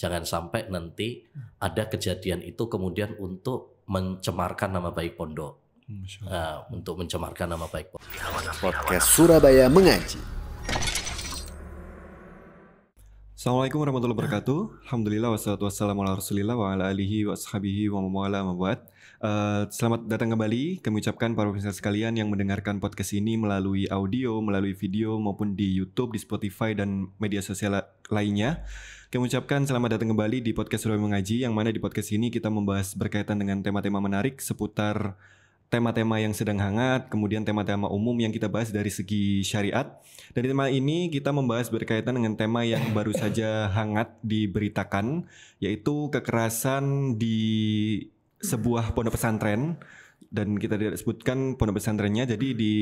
Jangan sampai nanti ada kejadian itu kemudian untuk mencemarkan nama baik pondok. Uh, untuk mencemarkan nama baik pondok. Podcast Surabaya Mengaji. Assalamualaikum warahmatullahi wabarakatuh. Alhamdulillah wassalatu wassalamu ala Rasulillah wa ala alihi wa ashabihi wa mawala mabuat. Uh, ah, selamat datang kembali. Kami ucapkan para pemirsa sekalian yang mendengarkan podcast ini melalui audio, melalui video maupun di YouTube, di Spotify dan media sosial lainnya. Kami ucapkan selamat datang kembali di podcast Surabaya Mengaji, yang mana di podcast ini kita membahas berkaitan dengan tema-tema menarik seputar tema-tema yang sedang hangat, kemudian tema-tema umum yang kita bahas dari segi syariat. Dari tema ini kita membahas berkaitan dengan tema yang baru saja hangat diberitakan, yaitu kekerasan di sebuah pondok pesantren dan kita tidak sebutkan pondok pesantrennya. Jadi di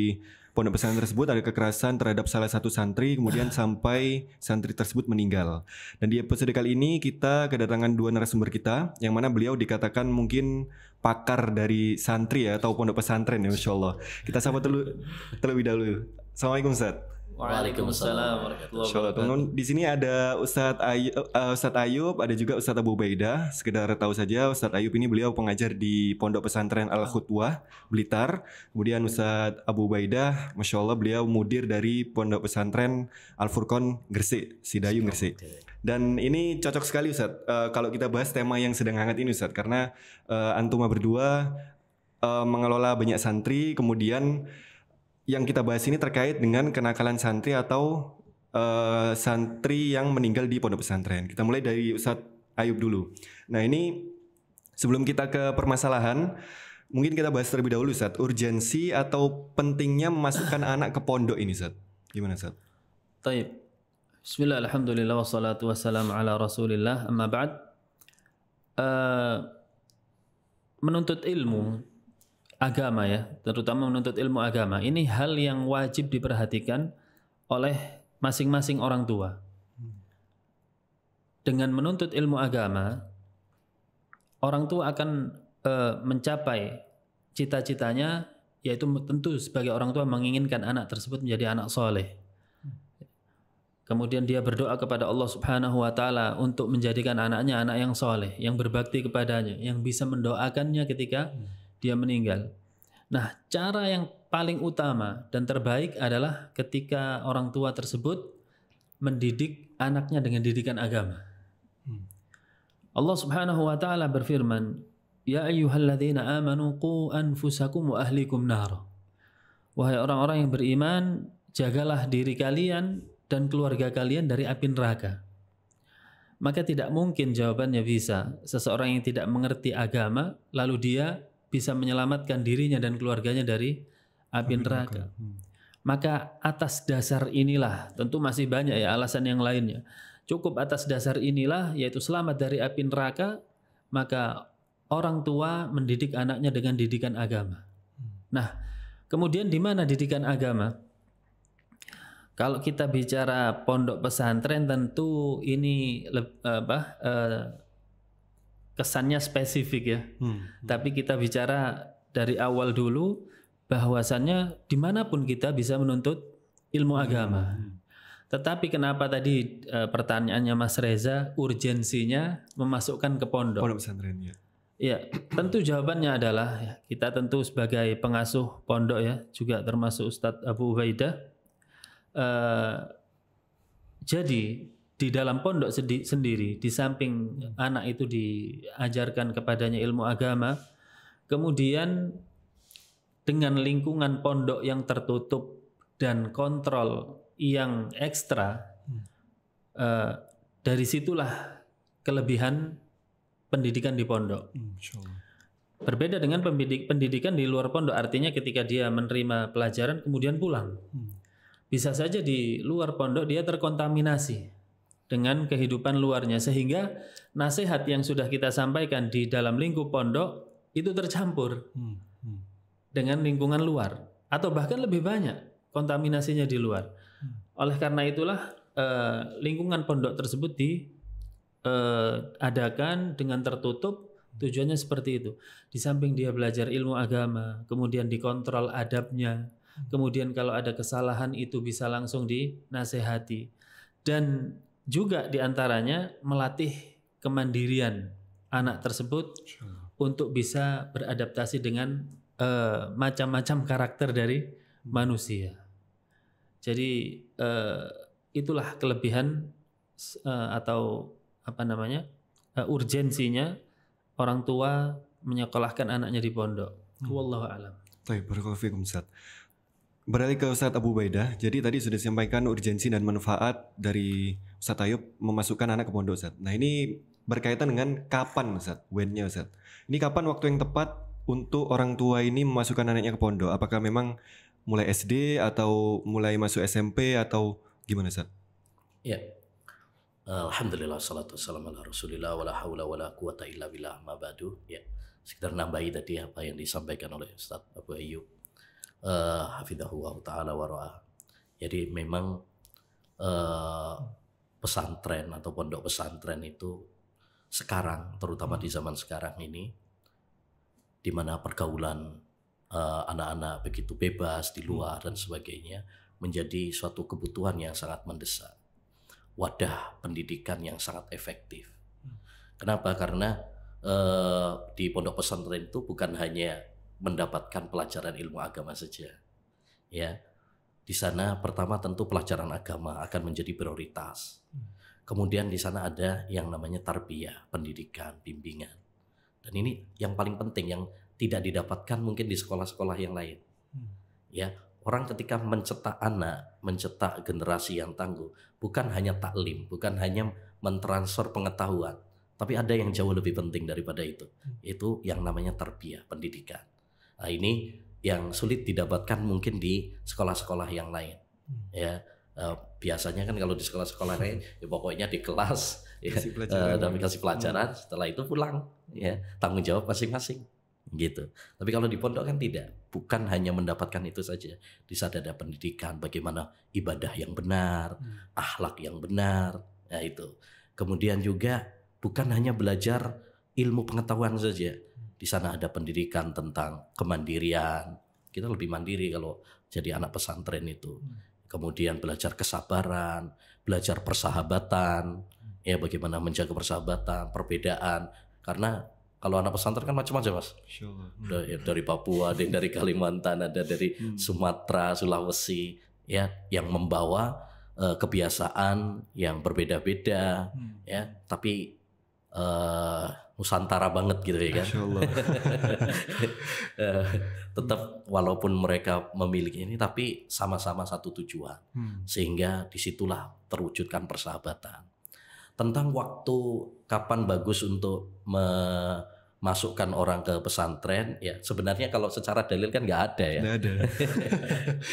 pondok pesantren tersebut ada kekerasan terhadap salah satu santri kemudian ah. sampai santri tersebut meninggal. Dan di episode kali ini kita kedatangan dua narasumber kita yang mana beliau dikatakan mungkin pakar dari santri ya atau pondok pesantren ya Masya Allah. Kita sapa terlebih dahulu. Assalamualaikum Ustaz. Waalaikumsalam warahmatullahi Di sini ada Ustadz Ayub, eh, Ustadz Ayub, ada juga Ustadz Abu Baida. Sekedar tahu saja Ustadz Ayub ini beliau pengajar di Pondok Pesantren Al Khutwah Blitar. Kemudian Ustadz Abu Baida, masya Allah beliau mudir dari Pondok Pesantren Al Furqon Gresik, Sidayu Gresik. Dan ini cocok sekali Ustadz uh, kalau kita bahas tema yang sedang hangat ini Ustadz karena uh, antuma berdua uh, mengelola banyak santri kemudian yang kita bahas ini terkait dengan kenakalan santri atau uh, santri yang meninggal di pondok pesantren. Kita mulai dari Ustadz Ayub dulu. Nah ini sebelum kita ke permasalahan, mungkin kita bahas terlebih dahulu Ustadz, urgensi atau pentingnya memasukkan anak ke pondok ini Ustadz. Gimana Ustadz? Taib. Bismillah, alhamdulillah, wassalatu wassalamu ala rasulillah, amma ba'd. Uh, menuntut ilmu agama ya, terutama menuntut ilmu agama, ini hal yang wajib diperhatikan oleh masing-masing orang tua. Dengan menuntut ilmu agama, orang tua akan e, mencapai cita-citanya, yaitu tentu sebagai orang tua menginginkan anak tersebut menjadi anak soleh. Kemudian dia berdoa kepada Allah Subhanahu wa taala untuk menjadikan anaknya anak yang soleh, yang berbakti kepadanya, yang bisa mendoakannya ketika dia meninggal. Nah, cara yang paling utama dan terbaik adalah ketika orang tua tersebut mendidik anaknya dengan didikan agama. Hmm. Allah Subhanahu wa taala berfirman, "Ya ayyuhalladzina amanu qu anfusakum wa ahlikum nar." Wahai orang-orang yang beriman, jagalah diri kalian dan keluarga kalian dari api neraka. Maka tidak mungkin jawabannya bisa seseorang yang tidak mengerti agama lalu dia bisa menyelamatkan dirinya dan keluarganya dari api neraka. Hmm. Maka atas dasar inilah, tentu masih banyak ya alasan yang lainnya. Cukup atas dasar inilah yaitu selamat dari api neraka, maka orang tua mendidik anaknya dengan didikan agama. Hmm. Nah, kemudian di mana didikan agama? Kalau kita bicara pondok pesantren tentu ini apa eh, kesannya spesifik ya. Hmm, hmm. Tapi kita bicara dari awal dulu bahwasannya dimanapun kita bisa menuntut ilmu hmm. agama. Hmm, hmm. Tetapi kenapa tadi e, pertanyaannya Mas Reza urgensinya memasukkan ke pondok? Pondok pesantren ya. Ya, tentu jawabannya adalah ya, kita tentu sebagai pengasuh pondok ya, juga termasuk Ustadz Abu Ubaidah. E, jadi di dalam pondok sedi sendiri, di samping hmm. anak itu diajarkan kepadanya ilmu agama, kemudian dengan lingkungan pondok yang tertutup dan kontrol yang ekstra, hmm. eh, dari situlah kelebihan pendidikan di pondok. Hmm, Berbeda dengan pendidik, pendidikan di luar pondok, artinya ketika dia menerima pelajaran kemudian pulang. Hmm. Bisa saja di luar pondok dia terkontaminasi dengan kehidupan luarnya sehingga nasihat yang sudah kita sampaikan di dalam lingkup pondok itu tercampur hmm, hmm. dengan lingkungan luar atau bahkan lebih banyak kontaminasinya di luar. Hmm. Oleh karena itulah eh, lingkungan pondok tersebut diadakan eh, dengan tertutup tujuannya seperti itu. Di samping dia belajar ilmu agama, kemudian dikontrol adabnya, kemudian kalau ada kesalahan itu bisa langsung dinasehati dan juga diantaranya melatih kemandirian anak tersebut untuk bisa beradaptasi dengan uh, macam-macam karakter dari manusia. Jadi uh, itulah kelebihan uh, atau apa namanya uh, urgensinya orang tua menyekolahkan anaknya di pondok. Hmm. Wallahu alam. Baik, barakallahu fiikum Beralih ke Ustadz Abu Baidah, jadi tadi sudah disampaikan urgensi dan manfaat dari Ustadz Ayub memasukkan anak ke pondok Ustadz. Nah ini berkaitan dengan kapan Ustadz, when-nya Ustadz. Ini kapan waktu yang tepat untuk orang tua ini memasukkan anaknya ke pondok? Apakah memang mulai SD atau mulai masuk SMP atau gimana Ustadz? Ya, Alhamdulillah salatu wassalamu ala Rasulillah wala hawla wala quwata illa billah ma ba'du. Ya, sekedar nambahi tadi apa yang disampaikan oleh Ustaz Abu Ayub uh, eh, hafidahullah taala Jadi memang uh, pesantren atau pondok pesantren itu sekarang terutama di zaman sekarang ini di mana pergaulan eh, anak-anak uh, begitu bebas di luar dan sebagainya menjadi suatu kebutuhan yang sangat mendesak. Wadah pendidikan yang sangat efektif. Hmm. Kenapa? Karena uh, di pondok pesantren itu bukan hanya mendapatkan pelajaran ilmu agama saja. Ya. Di sana pertama tentu pelajaran agama akan menjadi prioritas. Kemudian di sana ada yang namanya tarbiyah, pendidikan, bimbingan. Dan ini yang paling penting yang tidak didapatkan mungkin di sekolah-sekolah yang lain. Ya, orang ketika mencetak anak, mencetak generasi yang tangguh, bukan hanya taklim, bukan hanya mentransfer pengetahuan, tapi ada yang jauh lebih penting daripada itu, hmm. yaitu yang namanya tarbiyah, pendidikan. Nah, ini yang sulit didapatkan mungkin di sekolah-sekolah yang lain. Hmm. Ya, uh, biasanya kan kalau di sekolah-sekolah lain, ya pokoknya di kelas, ya, uh, kasih pelajaran. Hmm. Setelah itu pulang, ya tanggung jawab masing-masing gitu. Tapi kalau di pondok kan tidak, bukan hanya mendapatkan itu saja. Di sana ada pendidikan bagaimana ibadah yang benar, hmm. akhlak yang benar, ya itu. Kemudian juga bukan hanya belajar ilmu pengetahuan saja, di sana ada pendidikan tentang kemandirian. Kita lebih mandiri kalau jadi anak pesantren itu. Hmm. Kemudian belajar kesabaran, belajar persahabatan, ya bagaimana menjaga persahabatan, perbedaan. Karena kalau anak pesantren kan macam-macam mas. Hmm. Dari, ya, dari Papua, ada dari Kalimantan, ada dari hmm. Sumatera, Sulawesi, ya yang membawa uh, kebiasaan yang berbeda-beda, ya. Tapi uh, Nusantara banget gitu ya kan. Eh, tetap walaupun mereka memiliki ini tapi sama-sama satu tujuan. Hmm. Sehingga disitulah terwujudkan persahabatan. Tentang waktu kapan bagus untuk memasukkan orang ke pesantren ya sebenarnya kalau secara dalil kan nggak ada ya. Nggak ada.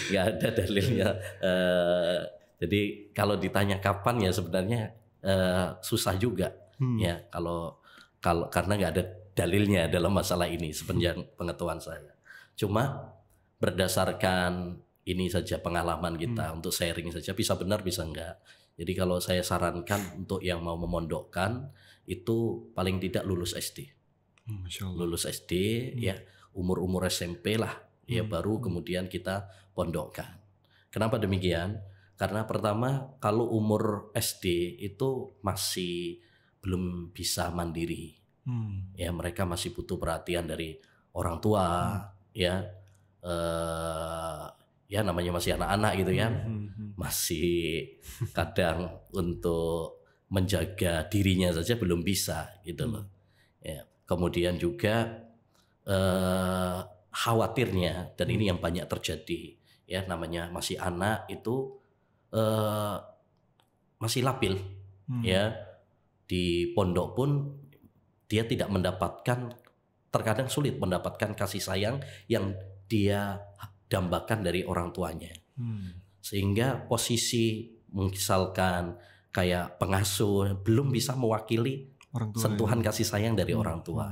Nggak ada dalilnya. Uh, jadi kalau ditanya kapan ya sebenarnya uh, susah juga hmm. ya kalau kalau karena nggak ada dalilnya dalam masalah ini sepanjang pengetahuan saya. Cuma berdasarkan ini saja pengalaman kita hmm. untuk sharing saja bisa benar bisa enggak. Jadi kalau saya sarankan untuk yang mau memondokkan itu paling tidak lulus SD. Hmm, lulus SD hmm. ya umur-umur SMP lah ya hmm, baru hmm. kemudian kita pondokkan. Kenapa demikian? Karena pertama kalau umur SD itu masih belum bisa mandiri. Hmm. Ya mereka masih butuh perhatian dari orang tua, hmm. ya. Uh, ya namanya masih anak-anak gitu ya. Hmm, hmm, hmm. Masih kadang untuk menjaga dirinya saja belum bisa gitu loh. Hmm. Ya. Kemudian juga eh, khawatirnya dan ini yang banyak terjadi ya namanya masih anak itu uh, masih labil hmm. ya di pondok pun dia tidak mendapatkan terkadang sulit mendapatkan kasih sayang yang dia dambakan dari orang tuanya. Hmm. Sehingga posisi misalkan kayak pengasuh belum bisa mewakili orang tua sentuhan ya. kasih sayang dari hmm. orang tua.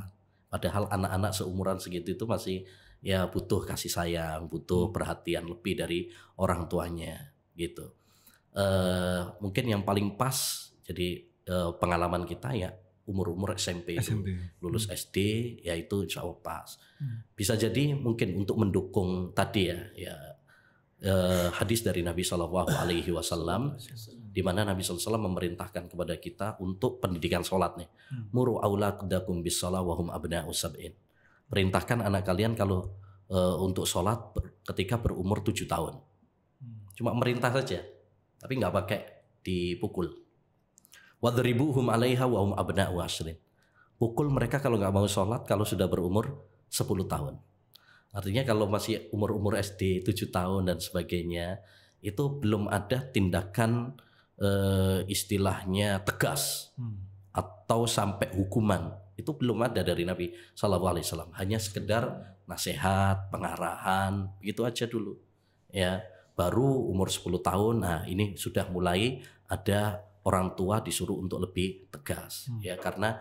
Padahal anak-anak seumuran segitu itu masih ya butuh kasih sayang, butuh hmm. perhatian lebih dari orang tuanya gitu. Uh, mungkin yang paling pas jadi Eh, pengalaman kita ya umur-umur SMP, SMP. lulus hmm. SD ya itu insya Allah pas. Hmm. Bisa jadi mungkin untuk mendukung tadi ya ya eh, hadis dari Nabi Shallallahu Alaihi Wasallam di mana Nabi SAW memerintahkan kepada kita untuk pendidikan sholat nih. Hmm. muru Muru aulakudakum bis wahum abna usabin. Perintahkan anak kalian kalau eh, untuk sholat ketika berumur tujuh tahun. Hmm. Cuma merintah saja, tapi nggak pakai dipukul. Wadribuhum alaiha wa um wa asrin. Pukul mereka kalau nggak mau sholat kalau sudah berumur 10 tahun. Artinya kalau masih umur-umur SD 7 tahun dan sebagainya itu belum ada tindakan eh, istilahnya tegas hmm. atau sampai hukuman itu belum ada dari Nabi Shallallahu Alaihi Wasallam hanya sekedar nasihat pengarahan itu aja dulu ya baru umur 10 tahun nah ini sudah mulai ada orang tua disuruh untuk lebih tegas hmm. ya karena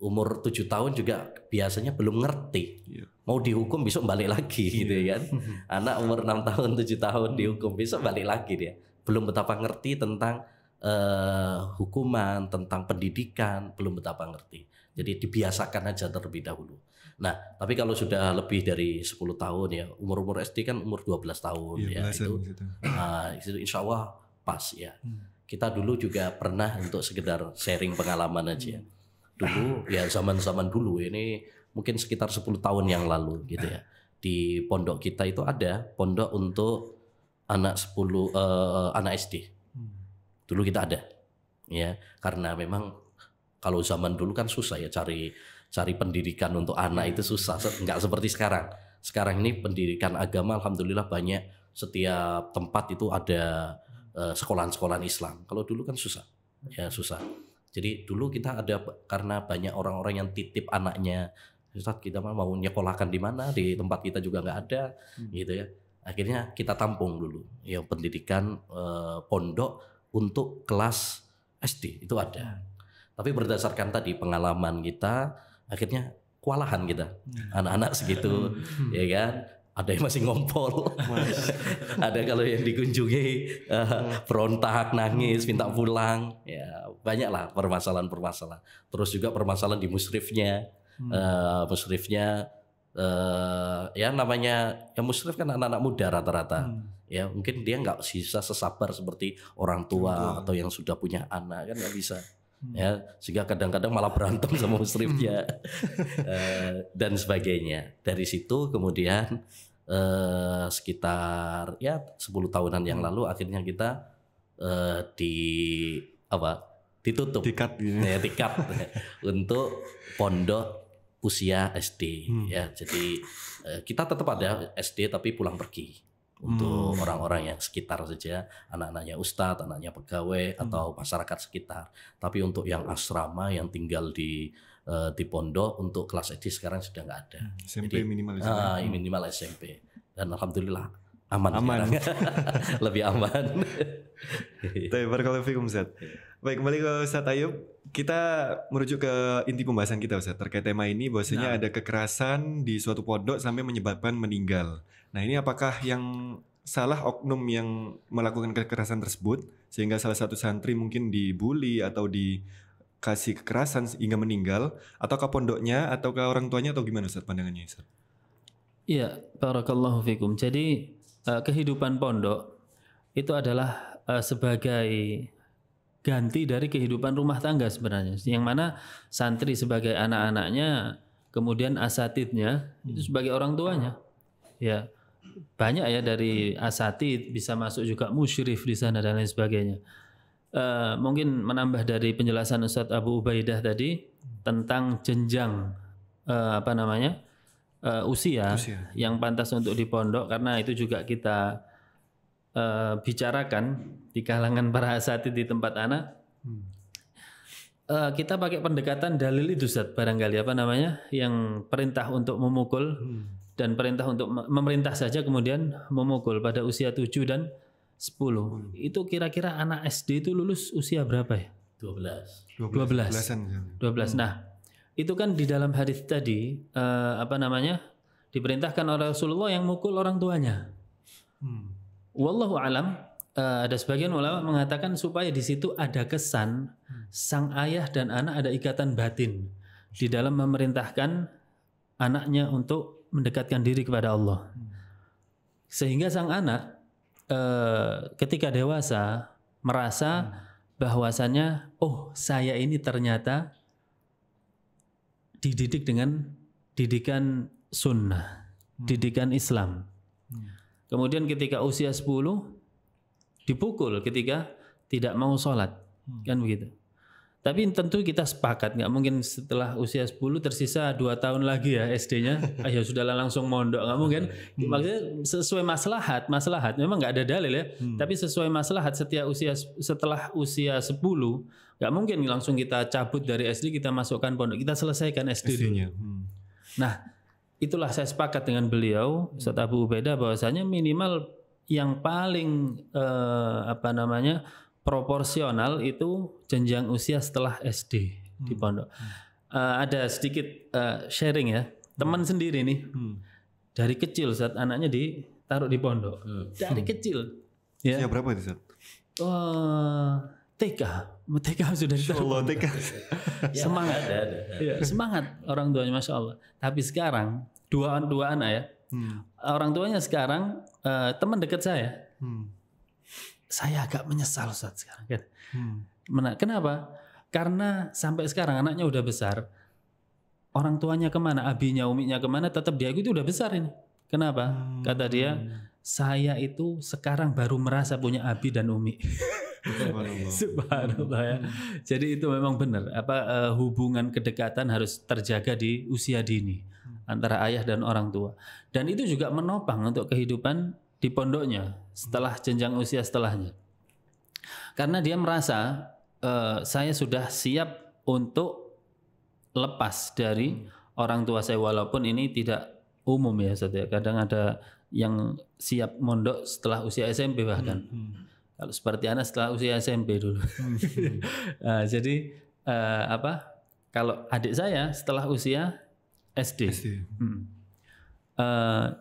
umur tujuh tahun juga biasanya belum ngerti iya. mau dihukum bisa balik lagi yeah. gitu ya kan anak umur enam tahun tujuh tahun dihukum bisa balik lagi dia belum betapa ngerti tentang uh, hukuman tentang pendidikan belum betapa ngerti jadi dibiasakan aja terlebih dahulu nah tapi kalau sudah lebih dari 10 tahun ya umur umur SD kan umur 12 tahun yeah, ya itu, itu. Uh, ah, itu insya Allah pas ya hmm kita dulu juga pernah untuk sekedar sharing pengalaman aja. Hmm. Dulu ya zaman-zaman dulu ini mungkin sekitar 10 tahun yang lalu gitu ya. Di pondok kita itu ada pondok untuk anak 10 uh, eh, anak SD. Hmm. Dulu kita ada. Ya, karena memang kalau zaman dulu kan susah ya cari cari pendidikan untuk anak itu susah, enggak seperti sekarang. Sekarang ini pendidikan agama alhamdulillah banyak setiap tempat itu ada sekolah sekolahan Islam. Kalau dulu kan susah, ya susah. Jadi dulu kita ada karena banyak orang-orang yang titip anaknya, Ustaz kita mah mau nyekolahkan di mana di tempat kita juga nggak ada, hmm. gitu ya. Akhirnya kita tampung dulu yang pendidikan eh, pondok untuk kelas SD itu ada. Hmm. Tapi berdasarkan tadi pengalaman kita, akhirnya kewalahan kita hmm. anak-anak segitu hmm. ya kan ada yang masih ngompol, ada kalau yang dikunjungi uh, berontak, nangis, minta hmm. pulang, ya banyaklah permasalahan-permasalahan. Terus juga permasalahan di musrifnya, uh, musrifnya uh, ya namanya ya musrif kan anak-anak muda rata-rata, hmm. ya mungkin dia nggak bisa sesabar seperti orang tua, orang tua atau yang sudah punya anak kan nggak bisa. Hmm. ya sehingga kadang-kadang malah berantem sama muslimnya hmm. eh, dan sebagainya dari situ kemudian eh, sekitar ya 10 tahunan yang hmm. lalu akhirnya kita eh, di apa ditutup dikat gitu. ya untuk pondok usia SD hmm. ya jadi eh, kita tetap ada SD tapi pulang pergi untuk orang hmm. orang-orang yang sekitar saja, anak-anaknya ustadz, anaknya pegawai hmm. atau masyarakat sekitar. Tapi untuk yang asrama yang tinggal di uh, di pondok untuk kelas SD sekarang sudah nggak ada. Hmm, SMP Jadi, minimal SMP. Uh, ah, hmm. minimal SMP. Dan alhamdulillah aman. Aman. Lebih aman. Tapi kasih Ustaz. Baik, kembali ke Ustaz Ayub. Kita merujuk ke inti pembahasan kita Ustaz terkait tema ini bahwasanya nah. ada kekerasan di suatu pondok sampai menyebabkan meninggal. Nah ini apakah yang salah oknum yang melakukan kekerasan tersebut sehingga salah satu santri mungkin dibully atau dikasih kekerasan hingga meninggal atau ke pondoknya atau ke orang tuanya atau gimana Ustaz pandangannya Ustaz? Iya, barakallahu fikum. Jadi eh, kehidupan pondok itu adalah eh, sebagai ganti dari kehidupan rumah tangga sebenarnya. Yang mana santri sebagai anak-anaknya, kemudian asatidnya itu hmm. sebagai orang tuanya. Ya banyak ya dari asati bisa masuk juga musyrif di sana dan lain sebagainya. Uh, mungkin menambah dari penjelasan Ustadz Abu Ubaidah tadi tentang jenjang uh, apa namanya uh, usia, usia yang pantas untuk di pondok karena itu juga kita uh, bicarakan di kalangan para asatid di tempat anak. Hmm. kita pakai pendekatan dalil itu Ustaz barangkali apa namanya yang perintah untuk memukul hmm dan perintah untuk memerintah saja kemudian memukul pada usia 7 dan 10. Hmm. Itu kira-kira anak SD itu lulus usia berapa ya? 12. 12. 12. 12. Hmm. Nah, itu kan di dalam hadis tadi uh, apa namanya? diperintahkan oleh Rasulullah yang mukul orang tuanya. Hmm. Wallahu alam uh, ada sebagian ulama mengatakan supaya di situ ada kesan hmm. sang ayah dan anak ada ikatan batin di dalam memerintahkan anaknya untuk mendekatkan diri kepada Allah. Sehingga sang anak eh, ketika dewasa merasa hmm. bahwasannya oh saya ini ternyata dididik dengan didikan sunnah, hmm. didikan Islam. Hmm. Kemudian ketika usia 10 dipukul ketika tidak mau sholat, kan begitu. Tapi tentu kita sepakat nggak mungkin setelah usia 10 tersisa dua tahun lagi ya SD-nya. Ayo sudahlah langsung mondok nggak mungkin. Hmm. Maksudnya sesuai maslahat, maslahat memang nggak ada dalil ya. Hmm. Tapi sesuai maslahat setiap usia setelah usia 10 nggak mungkin langsung kita cabut dari SD kita masukkan pondok. Kita selesaikan SD-nya. hmm. Nah itulah saya sepakat dengan beliau Ustaz Abu Ubaidah bahwasanya minimal yang paling eh, apa namanya proporsional itu jenjang usia setelah SD hmm. di pondok. Hmm. Uh, ada sedikit uh, sharing ya. Teman hmm. sendiri nih. Hmm. Dari kecil saat anaknya ditaruh di pondok. Hmm. Dari kecil. Hmm. Ya. Usia berapa itu, Uh, eh, TK. TK sudah ditaruh. Allah, TK. semangat. Ada, ya. semangat orang tuanya Masya Allah. Tapi sekarang dua dua anak ya. Hmm. Orang tuanya sekarang uh, teman dekat saya. Hmm saya agak menyesal saat sekarang. Gitu. Hmm. kenapa? Karena sampai sekarang anaknya udah besar, orang tuanya kemana, abinya, uminya kemana, tetap dia itu udah besar ini. Kenapa? Hmm. Kata dia, saya itu sekarang baru merasa punya abi dan umi. Subhanallah. ya. Hmm. Jadi itu memang benar. Apa eh, hubungan kedekatan harus terjaga di usia dini hmm. antara ayah dan orang tua. Dan itu juga menopang untuk kehidupan di pondoknya setelah jenjang usia setelahnya. Karena dia merasa e, saya sudah siap untuk lepas dari orang tua saya walaupun ini tidak umum ya saudara. Ya. Kadang ada yang siap mondok setelah usia SMP bahkan. Hmm, hmm. Kalau seperti anak setelah usia SMP dulu. Hmm, hmm. nah, jadi e, apa? Kalau adik saya setelah usia SD. SD. Hmm. Uh,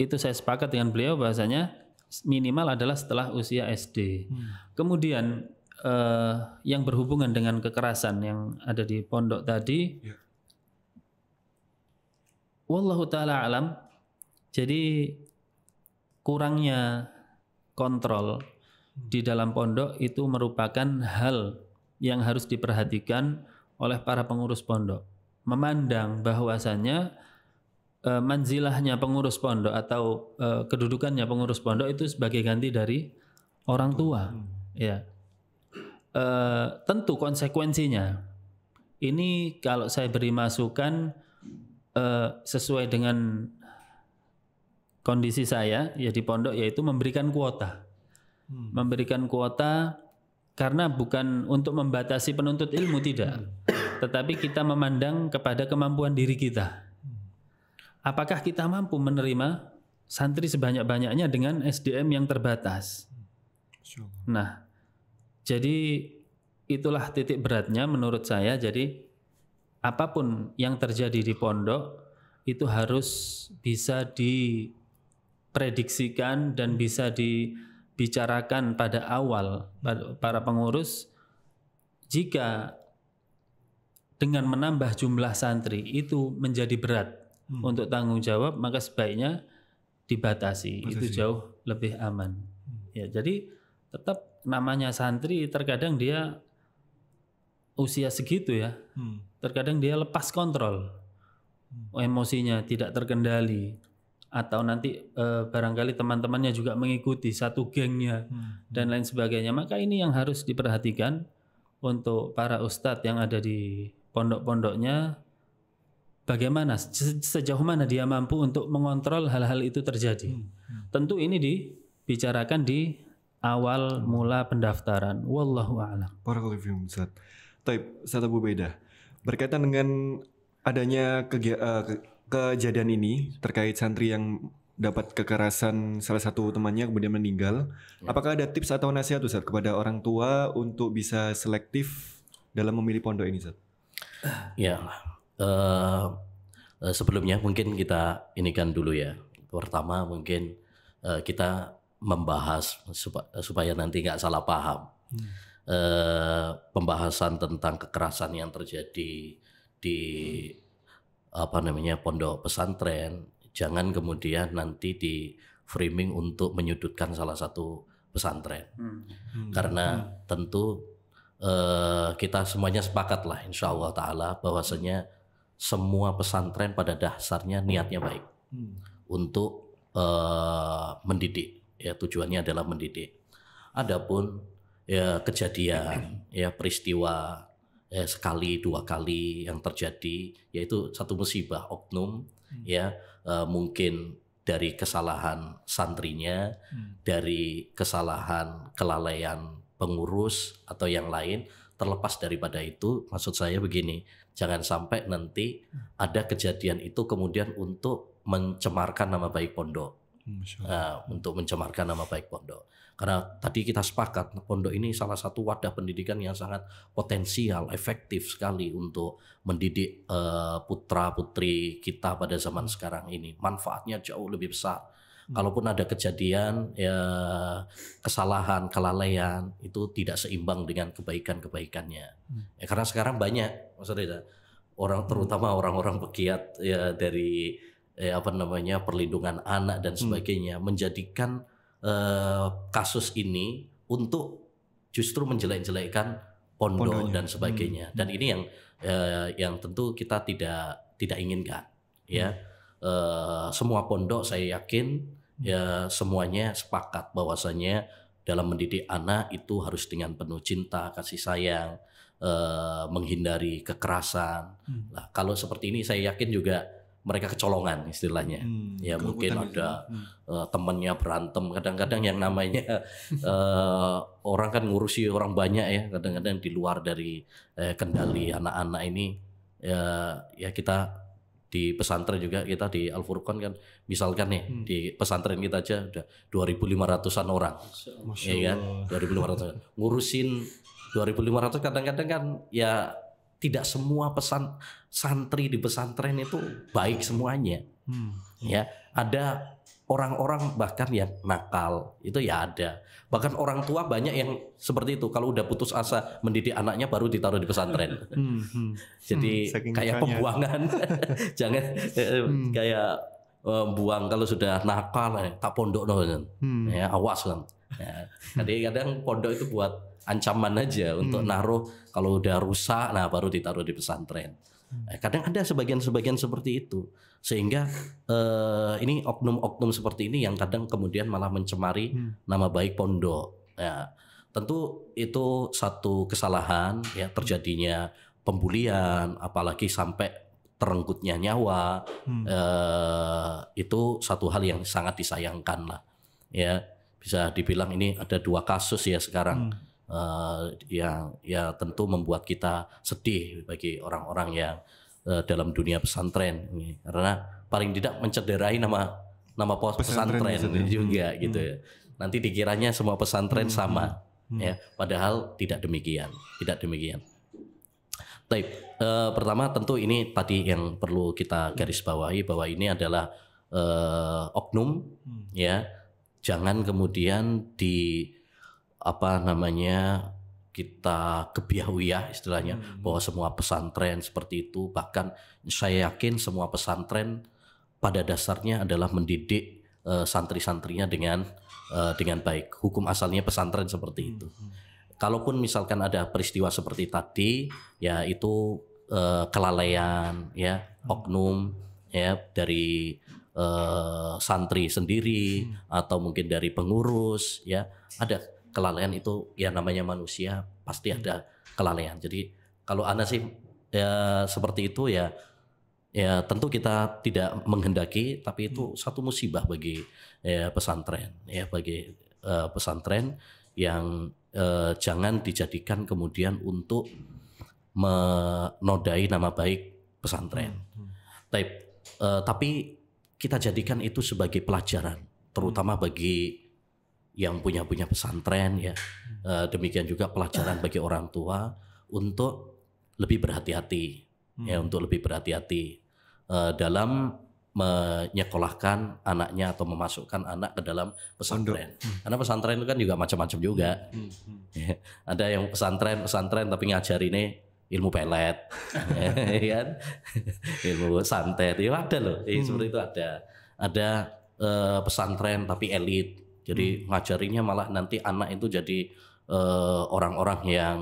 itu saya sepakat dengan beliau bahasanya minimal adalah setelah usia SD. Hmm. Kemudian eh, yang berhubungan dengan kekerasan yang ada di pondok tadi, yeah. wallahu taala alam. Jadi kurangnya kontrol di dalam pondok itu merupakan hal yang harus diperhatikan oleh para pengurus pondok. Memandang bahwasannya Eh, manzilahnya pengurus pondok atau eh, kedudukannya pengurus pondok itu sebagai ganti dari orang tua. Hmm. Ya. Eh, tentu konsekuensinya ini kalau saya beri masukan sesuai dengan kondisi saya ya di pondok yaitu memberikan kuota. Hmm. Memberikan kuota karena bukan untuk membatasi penuntut ilmu tidak, hmm. tetapi kita memandang kepada kemampuan diri kita apakah kita mampu menerima santri sebanyak-banyaknya dengan SDM yang terbatas? Nah, jadi itulah titik beratnya menurut saya. Jadi apapun yang terjadi di pondok itu harus bisa diprediksikan dan bisa dibicarakan pada awal para pengurus jika dengan menambah jumlah santri itu menjadi berat hmm. untuk tanggung jawab maka sebaiknya dibatasi Batasi. itu jauh lebih aman hmm. ya jadi tetap namanya santri terkadang dia usia segitu ya hmm. terkadang dia lepas kontrol hmm. emosinya tidak terkendali atau nanti e, barangkali teman-temannya juga mengikuti satu gengnya hmm. dan lain sebagainya maka ini yang harus diperhatikan untuk para ustadz yang ada di pondok-pondoknya bagaimana sejauh mana dia mampu untuk mengontrol hal-hal itu terjadi. Hmm, hmm. Tentu ini dibicarakan di awal mula pendaftaran. Wallahu a'lam. Barakallahu Taib, Beda. Berkaitan dengan adanya eh, ke, kejadian ini terkait santri yang dapat kekerasan salah satu temannya kemudian meninggal. Ya. Apakah ada tips atau nasihat Ustaz kepada orang tua untuk bisa selektif dalam memilih pondok ini Ustaz? Ya, uh, uh, sebelumnya mungkin kita ini kan dulu ya. Pertama mungkin uh, kita membahas supaya, nanti nggak salah paham. Hmm. Uh, pembahasan tentang kekerasan yang terjadi di apa namanya pondok pesantren jangan kemudian nanti di framing untuk menyudutkan salah satu pesantren hmm. Hmm. karena hmm. tentu uh, kita semuanya sepakat lah insya Allah taala bahwasanya semua pesantren pada dasarnya niatnya baik hmm. untuk uh, mendidik ya tujuannya adalah mendidik. Adapun ya kejadian ya peristiwa ya, sekali dua kali yang terjadi yaitu satu musibah oknum hmm. ya uh, mungkin dari kesalahan santrinya, hmm. dari kesalahan kelalaian pengurus atau yang lain terlepas daripada itu, maksud saya begini, jangan sampai nanti hmm. ada kejadian itu kemudian untuk mencemarkan nama baik pondok, uh, untuk mencemarkan nama baik pondok. Karena tadi kita sepakat pondok ini salah satu wadah pendidikan yang sangat potensial, efektif sekali untuk mendidik uh, eh, putra putri kita pada zaman hmm. sekarang ini. Manfaatnya jauh lebih besar Hmm. Kalaupun ada kejadian ya kesalahan, kelalaian itu tidak seimbang dengan kebaikan-kebaikannya. Hmm. Ya, karena sekarang banyak maksudnya ya, orang hmm. terutama orang-orang pegiat ya dari ya, apa namanya perlindungan anak dan sebagainya hmm. menjadikan eh, kasus ini untuk justru menjelek-jelekkan pondok Pondonya. dan sebagainya. Hmm. Dan ini yang eh, yang tentu kita tidak tidak inginkan, ya. Hmm. Eh, semua pondok saya yakin ya semuanya sepakat bahwasanya dalam mendidik anak itu harus dengan penuh cinta kasih sayang eh, menghindari kekerasan hmm. nah, kalau seperti ini saya yakin juga mereka kecolongan istilahnya hmm, ya mungkin ada hmm. uh, eh, temannya berantem kadang-kadang yang namanya uh, orang kan ngurusi orang banyak ya kadang-kadang di luar dari uh, kendali anak-anak hmm. ini uh, ya kita di pesantren juga kita di Al Furqan kan misalkan nih hmm. di pesantren kita aja udah 2500-an orang. Iya kan? 2500 ngurusin 2500 kadang-kadang kan ya tidak semua pesan santri di pesantren itu baik semuanya. Hmm. Ya, ada orang-orang bahkan yang nakal itu ya ada bahkan orang tua banyak yang seperti itu kalau udah putus asa mendidik anaknya baru ditaruh di pesantren hmm, hmm. jadi hmm, kayak pembuangan jangan eh, eh, hmm. kayak um, buang kalau sudah nakal tak pondok no, kan. hmm. ya awas kan ya, kadang-kadang pondok itu buat ancaman aja untuk hmm. naruh kalau udah rusak nah baru ditaruh di pesantren Eh, kadang ada sebagian-sebagian seperti itu sehingga eh, ini oknum-oknum seperti ini yang kadang kemudian malah mencemari hmm. nama baik pondok. Ya, tentu itu satu kesalahan ya terjadinya pembulian, apalagi sampai terenggutnya nyawa hmm. eh, itu satu hal yang sangat disayangkan lah. Ya bisa dibilang ini ada dua kasus ya sekarang. Hmm uh, yang ya tentu membuat kita sedih bagi orang-orang yang uh, dalam dunia pesantren ini karena paling tidak mencederai nama nama pos pesantren, pesantren juga hmm. gitu ya. Hmm. Nanti dikiranya semua pesantren hmm. sama hmm. ya, padahal tidak demikian, tidak demikian. Tapi e, eh, pertama tentu ini tadi yang perlu kita garis bawahi bahwa ini adalah e, oknum hmm. ya. Jangan kemudian di apa namanya kita kebiahuyah istilahnya hmm. bahwa semua pesantren seperti itu bahkan saya yakin semua pesantren pada dasarnya adalah mendidik uh, santri-santrinya dengan uh, dengan baik hukum asalnya pesantren seperti hmm, itu hmm. kalaupun misalkan ada peristiwa seperti tadi ya itu uh, kelalaian ya hmm. oknum ya dari uh, santri sendiri hmm. atau mungkin dari pengurus ya ada kelalaian itu ya namanya manusia pasti hmm. ada kelalaian. Jadi kalau Anda sih ya seperti itu ya ya tentu kita tidak menghendaki tapi itu hmm. satu musibah bagi ya, pesantren ya bagi uh, pesantren yang uh, jangan dijadikan kemudian untuk menodai nama baik pesantren. Hmm, tapi, uh, tapi kita jadikan itu sebagai pelajaran terutama bagi yang punya punya pesantren ya eh, demikian juga pelajaran bagi orang tua untuk lebih berhati-hati hmm. ya untuk lebih berhati-hati eh, dalam menyekolahkan anaknya atau memasukkan anak ke dalam pesantren. Hmm. Karena pesantren itu kan juga macam-macam juga. Hmm. Hmm. Ya, ada yang pesantren pesantren tapi ngajar ini ilmu pelet, iya kan? ilmu santet, itu iya, ada loh. Iya, hmm. Seperti itu ada. Ada eh, pesantren tapi elit, jadi hmm. ngajarinya malah nanti anak itu jadi eh, orang-orang uh, yang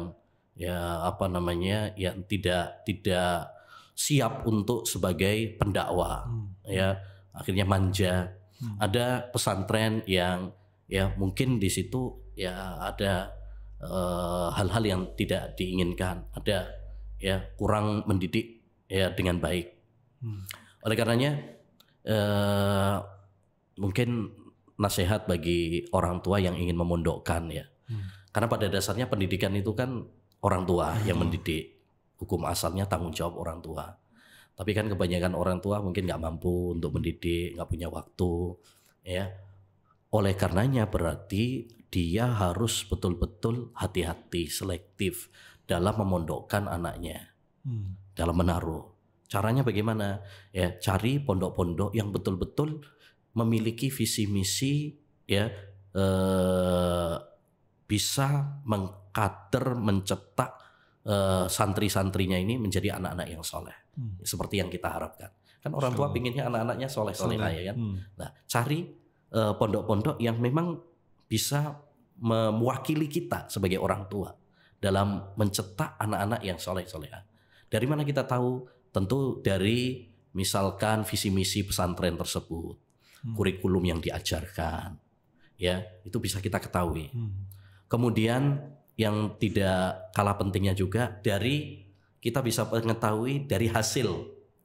ya apa namanya yang tidak tidak siap untuk sebagai pendakwa hmm. ya akhirnya manja hmm. ada pesantren yang ya mungkin di situ ya ada eh, hal-hal uh, yang tidak diinginkan ada ya kurang mendidik ya dengan baik hmm. oleh karenanya uh, mungkin nasihat bagi orang tua yang ingin memondokkan ya. Hmm. Karena pada dasarnya pendidikan itu kan orang tua hmm. yang mendidik. Hukum asalnya tanggung jawab orang tua. Tapi kan kebanyakan orang tua mungkin nggak mampu untuk mendidik, nggak punya waktu, ya. Oleh karenanya berarti dia harus betul-betul hati-hati, selektif dalam memondokkan anaknya, hmm. dalam menaruh. Caranya bagaimana? Ya, cari pondok-pondok yang betul-betul memiliki visi misi ya eh, bisa mengkader mencetak eh, santri-santrinya ini menjadi anak-anak yang soleh hmm. seperti yang kita harapkan kan orang tua pinginnya anak-anaknya soleh soleh ya kan hmm. nah cari eh, pondok-pondok yang memang bisa mewakili kita sebagai orang tua dalam mencetak anak-anak yang soleh soleh dari mana kita tahu tentu dari misalkan visi misi pesantren tersebut Hmm. kurikulum yang diajarkan, ya itu bisa kita ketahui. Hmm. Kemudian yang tidak kalah pentingnya juga dari kita bisa mengetahui dari hasil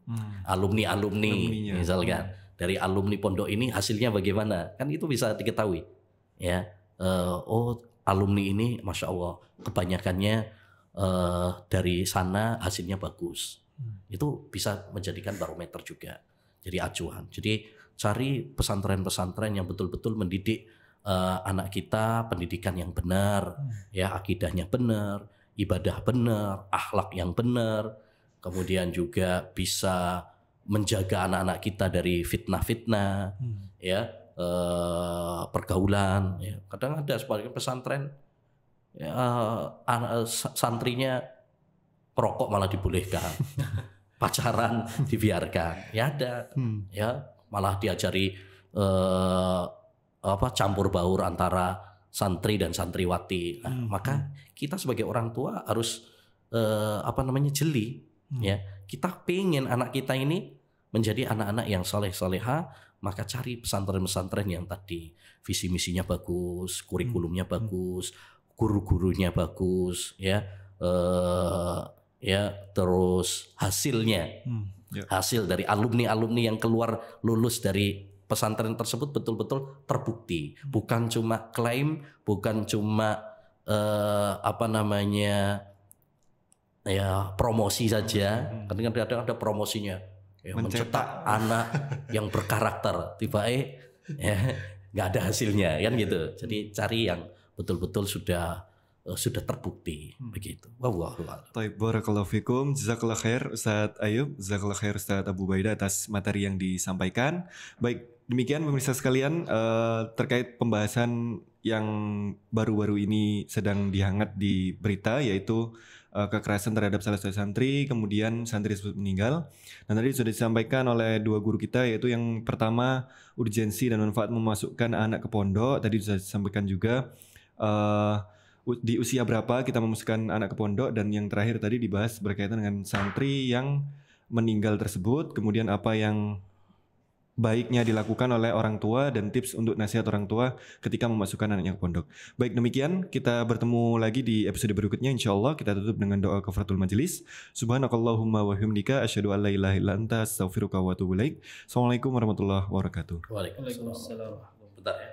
hmm. alumni alumni misalnya hmm. dari alumni pondok ini hasilnya bagaimana kan itu bisa diketahui ya uh, oh alumni ini masya allah kebanyakannya uh, dari sana hasilnya bagus hmm. itu bisa menjadikan barometer juga jadi acuan jadi cari pesantren-pesantren yang betul-betul mendidik uh, anak kita pendidikan yang benar, hmm. ya akidahnya benar, ibadah benar, akhlak yang benar, kemudian juga bisa menjaga anak-anak kita dari fitnah-fitnah, hmm. ya uh, pergaulan. Ya. Kadang ada sebagian pesantren ya, uh, santrinya perokok malah dibolehkan. pacaran dibiarkan ya ada hmm. ya malah diajari eh, apa campur baur antara santri dan santriwati. Nah, hmm. Maka hmm. kita sebagai orang tua harus eh, apa namanya jeli hmm. ya. Kita pengen anak kita ini menjadi anak-anak yang soleh soleha maka cari pesantren-pesantren yang tadi visi misinya bagus kurikulumnya hmm, hmm. bagus guru-gurunya bagus ya uh, ya terus hasilnya hmm yeah. hasil dari alumni-alumni yang keluar lulus dari pesantren tersebut betul-betul terbukti bukan cuma klaim bukan cuma uh, apa namanya ya promosi saja hmm. kadang-kadang ada promosinya ya, mencetak. mencetak anak yang berkarakter tiba eh ya nggak ada hasilnya kan gitu jadi cari yang betul-betul sudah Eh, sudah terbukti hmm. begitu. Wallahu a'lam. barakallahu fikum. Jazakallahu khair Ustaz Ayub, jazakallahu khair Ustaz Abu Baida atas materi yang disampaikan. Baik, demikian pemirsa sekalian uh, terkait pembahasan yang baru-baru ini sedang dihangat di berita yaitu uh, kekerasan terhadap salah satu santri kemudian santri tersebut meninggal dan tadi sudah disampaikan oleh dua guru kita yaitu yang pertama urgensi dan manfaat memasukkan anak ke pondok tadi sudah disampaikan juga uh, di usia berapa kita memasukkan anak ke pondok dan yang terakhir tadi dibahas berkaitan dengan santri yang meninggal tersebut, kemudian apa yang baiknya dilakukan oleh orang tua dan tips untuk nasihat orang tua ketika memasukkan anaknya ke pondok. Baik demikian, kita bertemu lagi di episode berikutnya insya Allah. Kita tutup dengan doa kafaratul majelis. Subhanakallahumma wa hamdika asyhadu an la ilaha illa anta astaghfiruka wa atubu ilaik. Assalamualaikum warahmatullahi wabarakatuh. Waalaikumsalam. Bentar ya.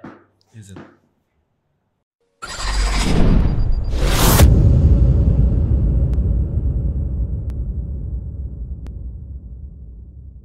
Yes,